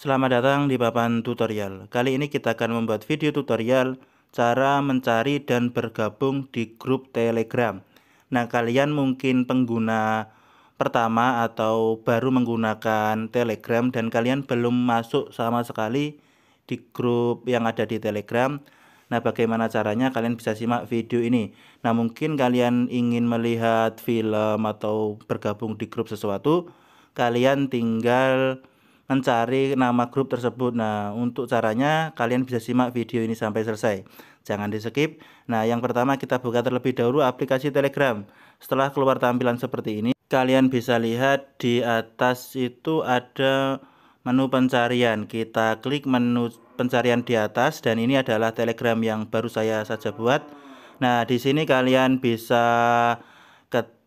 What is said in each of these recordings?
Selamat datang di papan tutorial. Kali ini kita akan membuat video tutorial cara mencari dan bergabung di grup Telegram. Nah, kalian mungkin pengguna pertama atau baru menggunakan Telegram dan kalian belum masuk sama sekali di grup yang ada di Telegram. Nah, bagaimana caranya? Kalian bisa simak video ini. Nah, mungkin kalian ingin melihat film atau bergabung di grup sesuatu, kalian tinggal mencari nama grup tersebut. Nah, untuk caranya kalian bisa simak video ini sampai selesai. Jangan di skip. Nah, yang pertama kita buka terlebih dahulu aplikasi Telegram. Setelah keluar tampilan seperti ini, kalian bisa lihat di atas itu ada menu pencarian. Kita klik menu pencarian di atas dan ini adalah Telegram yang baru saya saja buat. Nah, di sini kalian bisa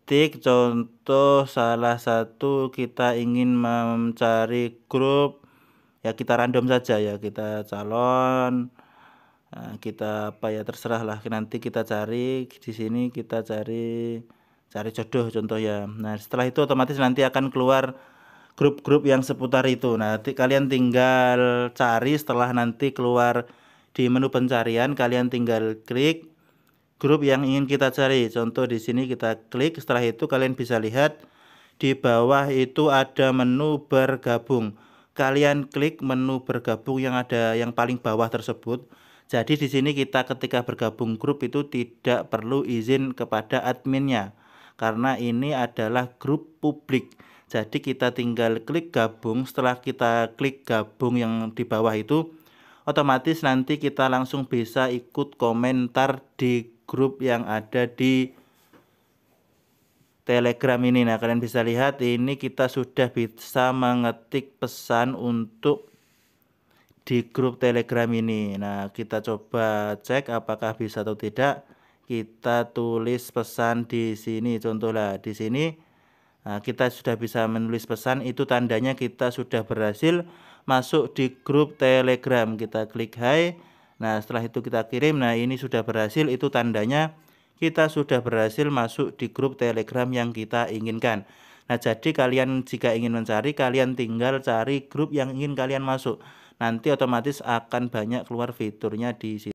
titik contoh salah satu kita ingin mencari grup ya kita random saja ya kita calon eh, kita apa ya terserah lah nanti kita cari di sini kita cari cari jodoh contoh ya nah setelah itu otomatis nanti akan keluar grup-grup yang seputar itu nah, nanti kalian tinggal cari setelah nanti keluar di menu pencarian kalian tinggal klik grup yang ingin kita cari. Contoh di sini kita klik, setelah itu kalian bisa lihat di bawah itu ada menu bergabung. Kalian klik menu bergabung yang ada yang paling bawah tersebut. Jadi di sini kita ketika bergabung grup itu tidak perlu izin kepada adminnya karena ini adalah grup publik. Jadi kita tinggal klik gabung. Setelah kita klik gabung yang di bawah itu otomatis nanti kita langsung bisa ikut komentar di grup yang ada di Telegram ini. Nah, kalian bisa lihat ini kita sudah bisa mengetik pesan untuk di grup Telegram ini. Nah, kita coba cek apakah bisa atau tidak. Kita tulis pesan di sini. Contohlah di sini nah, kita sudah bisa menulis pesan. Itu tandanya kita sudah berhasil masuk di grup Telegram. Kita klik Hai. Nah, setelah itu kita kirim. Nah, ini sudah berhasil. Itu tandanya kita sudah berhasil masuk di grup Telegram yang kita inginkan. Nah, jadi kalian jika ingin mencari, kalian tinggal cari grup yang ingin kalian masuk. Nanti otomatis akan banyak keluar fiturnya di situ.